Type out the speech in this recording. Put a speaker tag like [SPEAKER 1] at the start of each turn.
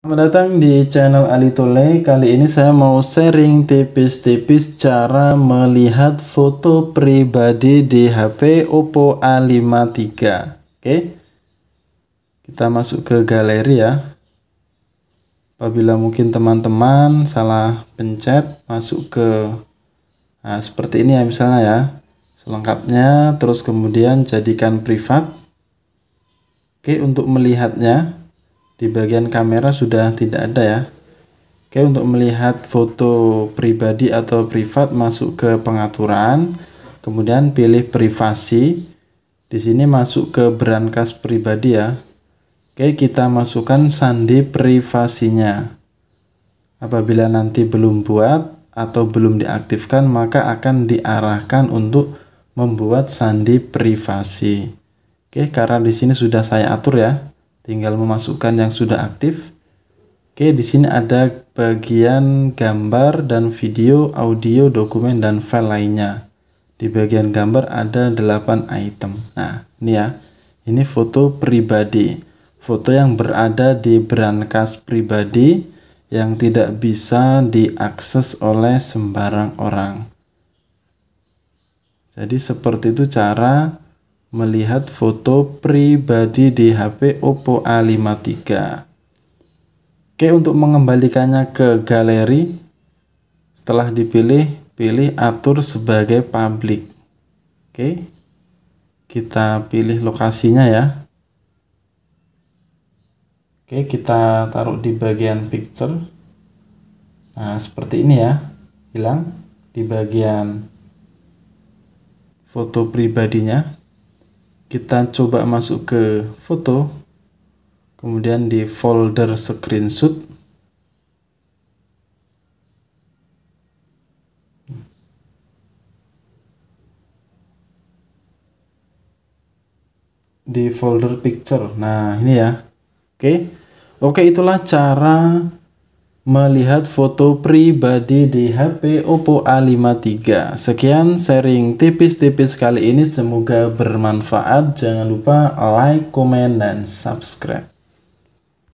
[SPEAKER 1] Selamat datang di channel Ali Tole. Kali ini saya mau sharing tipis-tipis cara melihat foto pribadi di HP Oppo A53. Oke. Okay. Kita masuk ke galeri ya. Apabila mungkin teman-teman salah pencet masuk ke nah, seperti ini ya misalnya ya. Selengkapnya terus kemudian jadikan privat. Oke, okay, untuk melihatnya di bagian kamera sudah tidak ada ya Oke untuk melihat foto pribadi atau privat masuk ke pengaturan kemudian pilih privasi di sini masuk ke berangkas pribadi ya Oke kita masukkan sandi privasinya apabila nanti belum buat atau belum diaktifkan maka akan diarahkan untuk membuat sandi privasi. Oke, karena di sini sudah saya atur ya tinggal memasukkan yang sudah aktif. Oke, di sini ada bagian gambar dan video, audio, dokumen, dan file lainnya. Di bagian gambar ada 8 item. Nah, ini ya, ini foto pribadi. Foto yang berada di brankas pribadi yang tidak bisa diakses oleh sembarang orang. Jadi seperti itu cara melihat foto pribadi di HP Oppo A53. Oke, untuk mengembalikannya ke galeri, setelah dipilih, pilih atur sebagai public. Oke, kita pilih lokasinya ya. Oke, kita taruh di bagian picture. Nah, seperti ini ya, hilang di bagian foto pribadinya kita coba masuk ke foto kemudian di folder screenshot di folder picture nah ini ya oke okay. oke okay, itulah cara melihat foto pribadi di HP Oppo A53. Sekian sharing tipis-tipis kali ini semoga bermanfaat. Jangan lupa like, komen, dan subscribe.